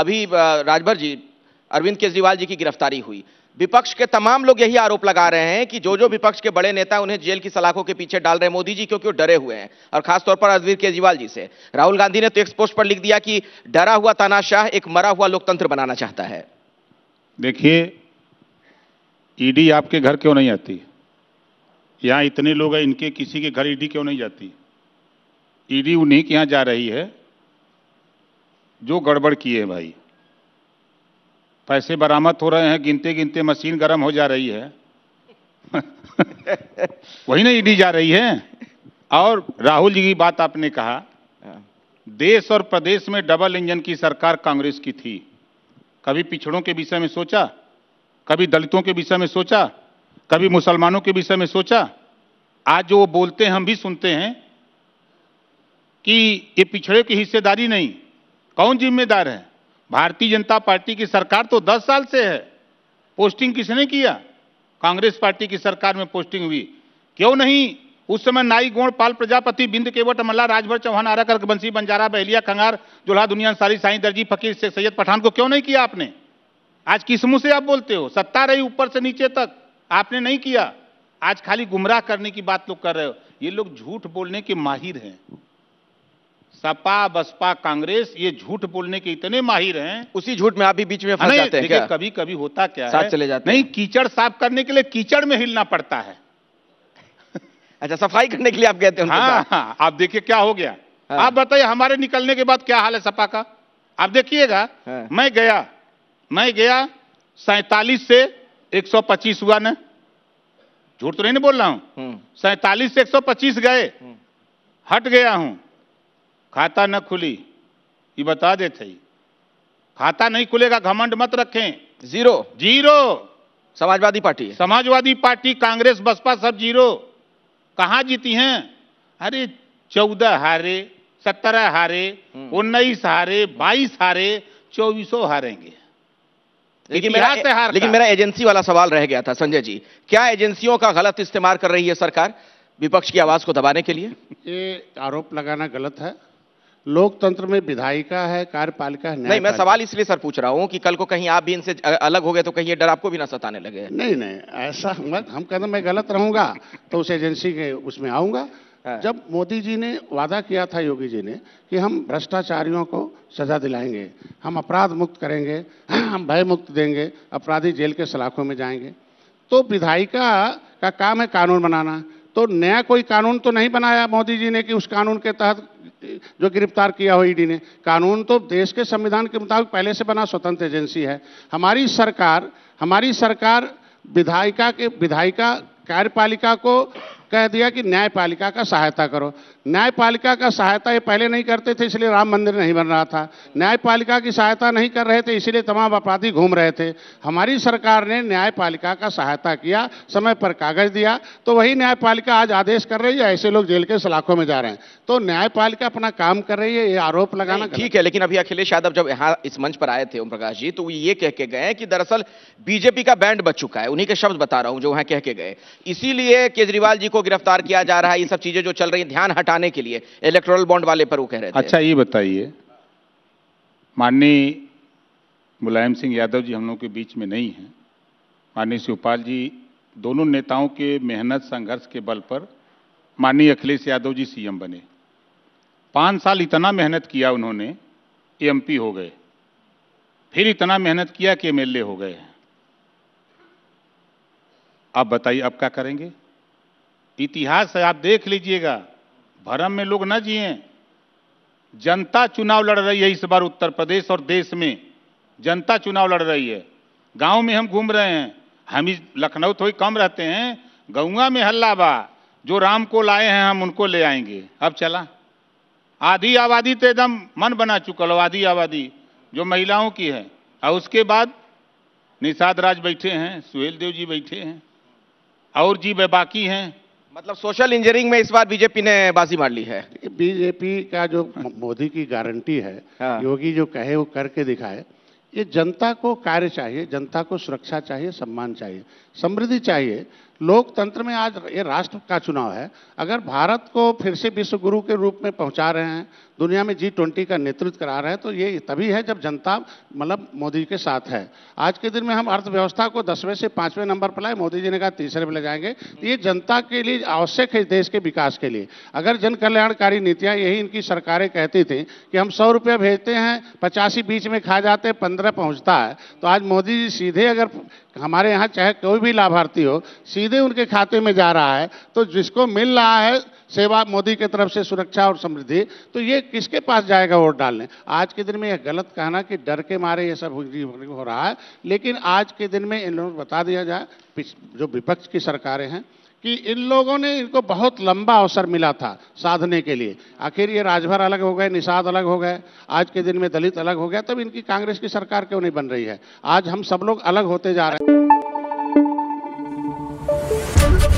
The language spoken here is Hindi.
अभी राजभर जी अरविंद केजरीवाल जी की गिरफ्तारी हुई विपक्ष के तमाम लोग यही आरोप लगा रहे हैं कि जो जो विपक्ष के बड़े नेता उन्हें जेल की सलाखों के पीछे डाल रहे हैं मोदी जी क्योंकि वो डरे हुए हैं और खासतौर पर अरविंद केजरीवाल जी से राहुल गांधी ने तो एक पोस्ट पर लिख दिया कि डरा हुआ तानाशाह एक मरा हुआ लोकतंत्र बनाना चाहता है देखिए ईडी आपके घर क्यों नहीं आती यहाँ इतने लोग हैं इनके किसी के घर ईडी क्यों नहीं जाती ईडी उन्हीं के यहाँ जा रही है जो गड़बड़ किए हैं भाई पैसे बरामद हो रहे हैं गिनते गिनते मशीन गर्म हो जा रही है वही ना ईडी जा रही है और राहुल जी की बात आपने कहा हाँ। देश और प्रदेश में डबल इंजन की सरकार कांग्रेस की थी कभी पिछड़ों के विषय में सोचा कभी दलितों के विषय में सोचा कभी मुसलमानों के विषय में सोचा आज जो वो बोलते हैं हम भी सुनते हैं कि ये पिछड़े की हिस्सेदारी नहीं कौन जिम्मेदार है भारतीय जनता पार्टी की सरकार तो 10 साल से है पोस्टिंग किसने किया कांग्रेस पार्टी की सरकार में पोस्टिंग हुई क्यों नहीं उस समय नाई गोण पाल प्रजापति बिंद केवट मल्ला राजभर चौहान आरा कर बंसी बंजारा बहलिया खंगार जोल्हा दुनिया सारी साई दर्जी फकीर शेख सैयद पठान को क्यों नहीं किया आपने आज किस मुंह से आप बोलते हो सत्ता रही ऊपर से नीचे तक आपने नहीं किया आज खाली गुमराह करने की बात लोग कर रहे हो ये लोग झूठ बोलने के माहिर हैं सपा बसपा कांग्रेस ये झूठ बोलने के इतने माहिर हैं उसी झूठ में आप भी बीच में फंस जाते हैं क्या? कभी कभी होता क्या साथ है? चले जाते नहीं कीचड़ साफ करने के लिए कीचड़ में हिलना पड़ता है अच्छा सफाई करने के लिए आप कहते हैं हाँ, हाँ, आप देखिए क्या हो गया हाँ। आप बताइए हमारे निकलने के बाद क्या हाल है सपा का आप देखिएगा हाँ। मैं गया मैं गया सैतालीस से एक हुआ न झूठ तो नहीं बोल रहा हूँ हम्म। सैतालीस से एक गए हम्म। हट गया हूँ खाता न खुली ये बता देते खाता नहीं खुलेगा घमंड मत रखें zero zero Samajwadi party Samajwadi party Congress Baspa सब जीरो कहाँ जीती हैं अरे चौदह हारे सत्रह हारे हम्म। उन्नीस हारे बाईस हारे चौबीसों हारेंगे लेकिन मेरा ए, लेकिन मेरा एजेंसी वाला सवाल रह गया था संजय जी क्या एजेंसियों का गलत इस्तेमाल कर रही है सरकार विपक्ष की आवाज को दबाने के लिए ये आरोप लगाना गलत है लोकतंत्र में विधायिका है कार्यपालिका है नहीं मैं सवाल इसलिए सर पूछ रहा हूँ कि कल को कहीं आप भी इनसे अलग हो गए तो कहीं ये डर आपको भी ना सताने लगे नहीं नहीं ऐसा मत हम कहते मैं गलत रहूंगा तो उस एजेंसी के उसमें आऊंगा हाँ। जब मोदी जी ने वादा किया था योगी जी ने कि हम भ्रष्टाचारियों को सजा दिलाएंगे हम अपराध मुक्त करेंगे हम भय मुक्त देंगे अपराधी जेल के सलाखों में जाएंगे तो विधायिका का काम है कानून बनाना तो नया कोई कानून तो नहीं बनाया मोदी जी ने कि उस कानून के तहत जो गिरफ्तार किया हो ईडी ने कानून तो देश के संविधान के मुताबिक पहले से बना स्वतंत्र एजेंसी है हमारी सरकार हमारी सरकार विधायिका के विधायिका कार्यपालिका को कह दिया कि न्यायपालिका का सहायता करो न्यायपालिका का सहायता ये पहले नहीं करते थे इसलिए राम मंदिर नहीं बन रहा था न्यायपालिका की सहायता नहीं कर रहे थे इसलिए तमाम अपराधी घूम रहे थे हमारी सरकार ने न्यायपालिका का सहायता किया समय पर कागज दिया तो वही न्यायपालिका आज आदेश कर रही है ऐसे लोग जेल के सलाखों में जा रहे हैं तो न्यायपालिका अपना काम कर रही है ये आरोप लगाना ठीक है लेकिन अभी अखिलेश यादव जब यहाँ इस मंच पर आए थे ओम प्रकाश जी तो ये कह के गए कि दरअसल बीजेपी का बैंड बच चुका है उन्हीं के शब्द बता रहा हूँ जो वहाँ कह के गए इसीलिए केजरीवाल जी को गिरफ्तार किया जा रहा है ये सब चीजें जो चल रही ध्यान हटा हटाने के लिए इलेक्ट्रोल बॉन्ड वाले पर वो कह रहे थे अच्छा ये बताइए माननीय मुलायम सिंह यादव जी हम लोग के बीच में नहीं है माननीय शिवपाल जी दोनों नेताओं के मेहनत संघर्ष के बल पर माननीय अखिलेश यादव जी सीएम बने पाँच साल इतना मेहनत किया उन्होंने एमपी हो गए फिर इतना मेहनत किया कि एमएलए हो गए आप बताइए अब क्या करेंगे इतिहास से आप देख लीजिएगा भरम में लोग न जिए जनता चुनाव लड़ रही है इस बार उत्तर प्रदेश और देश में जनता चुनाव लड़ रही है गांव में हम घूम रहे हैं हम ही लखनऊ थोड़ी कम रहते हैं गऊंगा में हल्ला बा जो राम को लाए हैं हम उनको ले आएंगे अब चला आधी आबादी तो एकदम मन बना चुका लो आधी आबादी जो महिलाओं की है और उसके बाद निषाद राज बैठे हैं सुहेल देव जी बैठे हैं और जी बाकी हैं मतलब सोशल इंजीनियरिंग में इस बार बीजेपी ने बाजी मार ली है बीजेपी का जो मोदी की गारंटी है हाँ। योगी जो कहे वो करके दिखाए ये जनता को कार्य चाहिए जनता को सुरक्षा चाहिए सम्मान चाहिए समृद्धि चाहिए लोकतंत्र में आज ये राष्ट्र का चुनाव है अगर भारत को फिर से विश्व गुरु के रूप में पहुंचा रहे हैं दुनिया में जी ट्वेंटी का नेतृत्व करा रहे हैं तो ये तभी है जब जनता मतलब मोदी के साथ है आज के दिन में हम अर्थव्यवस्था को दसवें से पाँचवें नंबर पर लाए मोदी जी ने कहा तीसरे पर ले जाएंगे तो ये जनता के लिए आवश्यक है देश के विकास के लिए अगर जन कल्याणकारी नीतियाँ यही इनकी सरकारें कहती थी कि हम सौ रुपये भेजते हैं पचासी बीच में खा जाते हैं पंद्रह पहुँचता है तो आज मोदी जी सीधे अगर हमारे यहाँ चाहे कोई भी लाभार्थी हो सीधे सीधे उनके खाते में जा रहा है तो जिसको मिल रहा है सेवा मोदी की तरफ से सुरक्षा और समृद्धि तो ये किसके पास जाएगा वोट डालने आज के दिन में यह गलत कहना कि डर के मारे ये सब हो रहा है लेकिन आज के दिन में इन लोगों को बता दिया जाए जो विपक्ष की सरकारें हैं कि इन लोगों ने इनको बहुत लंबा अवसर मिला था साधने के लिए आखिर ये राजभर अलग हो गए निषाद अलग हो गए आज के दिन में दलित अलग हो गया तब इनकी कांग्रेस की सरकार क्यों नहीं बन रही है आज हम सब लोग अलग होते जा रहे हैं